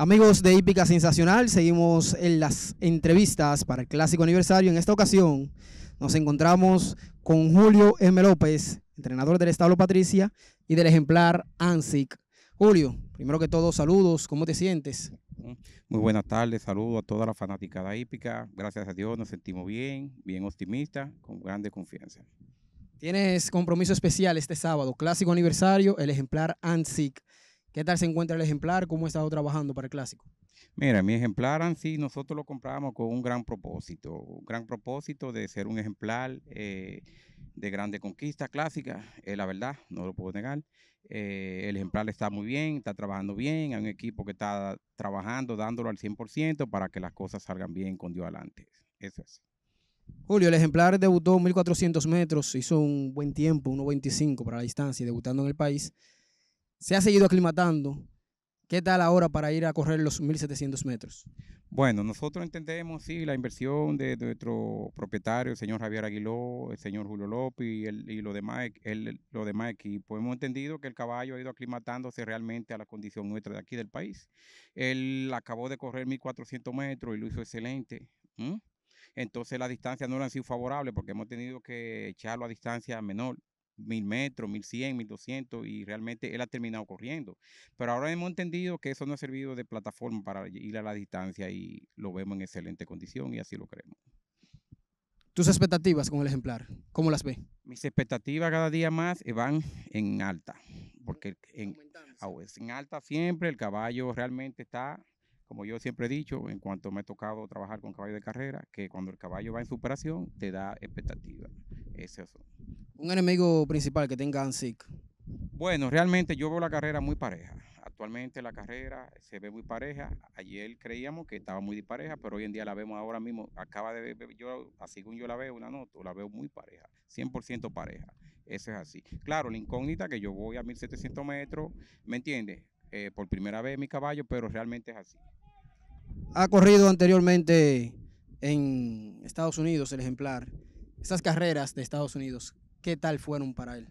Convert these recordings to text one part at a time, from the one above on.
Amigos de Hípica Sensacional, seguimos en las entrevistas para el clásico aniversario. En esta ocasión nos encontramos con Julio M. López, entrenador del establo Patricia y del ejemplar ANSIC. Julio, primero que todo, saludos, ¿cómo te sientes? Muy buenas tardes, saludos a toda la de hípica. Gracias a Dios nos sentimos bien, bien optimistas, con grande confianza. Tienes compromiso especial este sábado, clásico aniversario, el ejemplar ANSIC. ¿Qué tal se encuentra el ejemplar? ¿Cómo ha estado trabajando para el clásico? Mira, mi ejemplar sí, nosotros lo compramos con un gran propósito, un gran propósito de ser un ejemplar eh, de grande conquista clásica, es eh, la verdad, no lo puedo negar. Eh, el ejemplar está muy bien, está trabajando bien, hay un equipo que está trabajando, dándolo al 100% para que las cosas salgan bien con Dios adelante. Eso es. Julio, el ejemplar debutó 1400 metros, hizo un buen tiempo, 1.25 para la distancia, debutando en el país se ha seguido aclimatando. ¿Qué tal ahora para ir a correr los 1.700 metros? Bueno, nosotros entendemos, sí, la inversión de, nuestro propietario, el señor Javier Aguiló, el señor Julio López y, los demás, el, demás equipo. Hemos entendido que el caballo ha ido aclimatándose realmente a la condición nuestra de aquí del país. Él acabó de correr 1.400 metros y lo hizo excelente. Entonces las distancias no han sido favorables porque hemos tenido que echarlo a distancia menor mil metros, mil cien, mil doscientos, y realmente él ha terminado corriendo. Pero ahora hemos entendido que eso no ha servido de plataforma para ir a la distancia y lo vemos en excelente condición y así lo creemos. ¿Tus expectativas con el ejemplar? ¿Cómo las ve? Mis expectativas cada día más eh, van en alta, porque en, alta siempre el caballo realmente está como yo siempre he dicho, en cuanto me ha tocado trabajar con caballo de carrera, que cuando el caballo va en superación, te da expectativa. Eso es. Un enemigo principal que tenga ANSIC. Bueno, realmente yo veo la carrera muy pareja. Actualmente la carrera se ve muy pareja. Ayer creíamos que estaba muy pareja, pero hoy en día la vemos ahora mismo. Acaba de ver, yo, así como yo la veo, una nota, la veo muy pareja, 100% pareja. Eso es así. Claro, la incógnita que yo voy a 1700 metros, ¿me entiendes? Eh, por primera vez mi caballo, pero realmente es así. Ha corrido anteriormente en Estados Unidos el ejemplar. Estas carreras de Estados Unidos, qué tal fueron para él.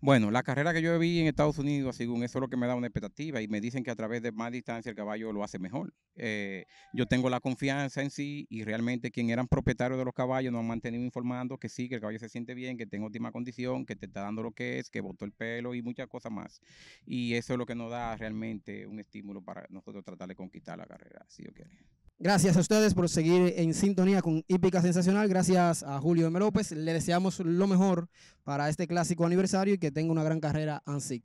Bueno, la carrera que yo vi en Estados Unidos, según eso es lo que me da una expectativa y me dicen que a través de más distancia el caballo lo hace mejor. Eh, yo tengo la confianza en sí y realmente quien eran propietarios de los caballos nos han mantenido informando que sí, que el caballo se siente bien, que tiene óptima condición, que te está dando lo que es, que botó el pelo y muchas cosas más. Y eso es lo que nos da realmente un estímulo para nosotros tratar de conquistar la carrera, si yo Gracias a ustedes por seguir en sintonía con Hípica Sensacional. Gracias a Julio M. López. Le deseamos lo mejor para este clásico aniversario y que tenga una gran carrera ANSIC.